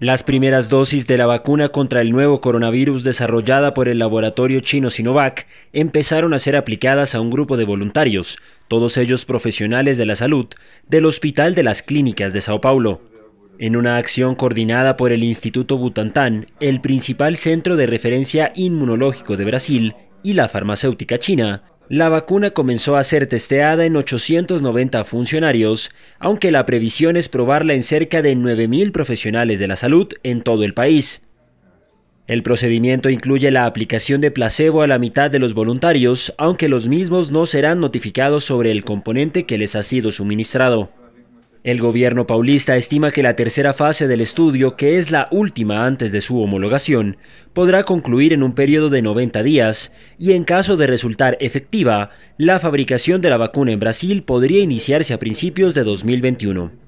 Las primeras dosis de la vacuna contra el nuevo coronavirus desarrollada por el laboratorio chino Sinovac empezaron a ser aplicadas a un grupo de voluntarios, todos ellos profesionales de la salud, del Hospital de las Clínicas de Sao Paulo. En una acción coordinada por el Instituto Butantan, el principal centro de referencia inmunológico de Brasil, y la farmacéutica china, la vacuna comenzó a ser testeada en 890 funcionarios, aunque la previsión es probarla en cerca de 9.000 profesionales de la salud en todo el país. El procedimiento incluye la aplicación de placebo a la mitad de los voluntarios, aunque los mismos no serán notificados sobre el componente que les ha sido suministrado. El gobierno paulista estima que la tercera fase del estudio, que es la última antes de su homologación, podrá concluir en un periodo de 90 días y en caso de resultar efectiva, la fabricación de la vacuna en Brasil podría iniciarse a principios de 2021.